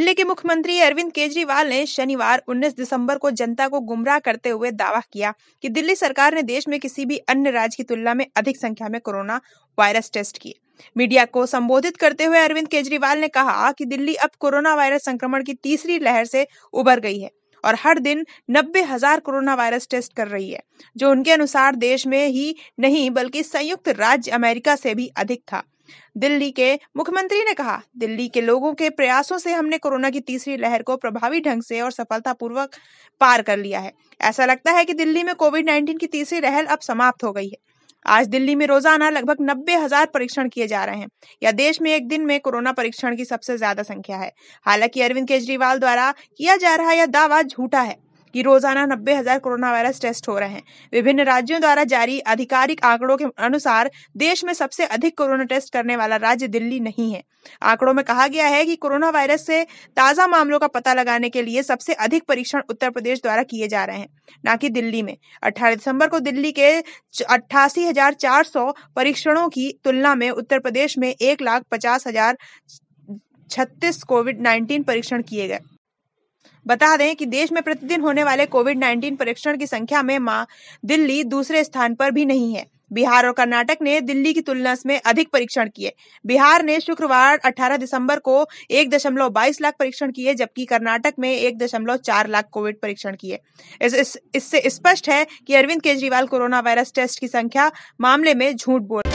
दिल्ली के मुख्यमंत्री अरविंद केजरीवाल ने शनिवार 19 दिसंबर को जनता को गुमराह करते हुए दावा किया कि दिल्ली सरकार ने देश में किसी भी अन्य राज्य की तुलना में अधिक संख्या में कोरोना वायरस टेस्ट किए मीडिया को संबोधित करते हुए अरविंद केजरीवाल ने कहा कि दिल्ली अब कोरोना वायरस संक्रमण की तीसरी लहर से उबर गई है और हर दिन नब्बे हजार कोरोना वायरस टेस्ट कर रही है जो उनके अनुसार देश में ही नहीं बल्कि संयुक्त राज्य अमेरिका से भी अधिक था दिल्ली के मुख्यमंत्री ने कहा दिल्ली के लोगों के प्रयासों से हमने कोरोना की तीसरी लहर को प्रभावी ढंग से और सफलतापूर्वक पार कर लिया है ऐसा लगता है कि दिल्ली में कोविड 19 की तीसरी लहर अब समाप्त हो गई है आज दिल्ली में रोजाना लगभग नब्बे हजार परीक्षण किए जा रहे हैं यह देश में एक दिन में कोरोना परीक्षण की सबसे ज्यादा संख्या है हालांकि अरविंद केजरीवाल द्वारा किया जा रहा यह दावा झूठा है कि रोजाना नब्बे हजार कोरोना वायरस टेस्ट हो रहे हैं विभिन्न राज्यों द्वारा जारी आधिकारिक आंकड़ों के अनुसार देश में सबसे अधिक कोरोना टेस्ट करने वाला राज्य दिल्ली नहीं है आंकड़ों में कहा गया है कि कोरोना वायरस से ताजा मामलों का पता लगाने के लिए सबसे अधिक परीक्षण उत्तर प्रदेश द्वारा किए जा रहे हैं न कि दिल्ली में अठारह दिसंबर को दिल्ली के अट्ठासी हजार चार सौ परीक्षणों की तुलना में उत्तर प्रदेश में एक लाख पचास हजार छत्तीस कोविड नाइन्टीन परीक्षण किए गए बता दें कि देश में प्रतिदिन होने वाले कोविड नाइन्टीन परीक्षण की संख्या में मां दिल्ली दूसरे स्थान पर भी नहीं है बिहार और कर्नाटक ने दिल्ली की तुलना में अधिक परीक्षण किए बिहार ने शुक्रवार 18 दिसंबर को 1.22 लाख परीक्षण किए जबकि कर्नाटक में 1.4 लाख कोविड परीक्षण किए इससे इस, इस स्पष्ट है कि Arvind Kejriwal corona virus test की संख्या मामले में झूठ बोल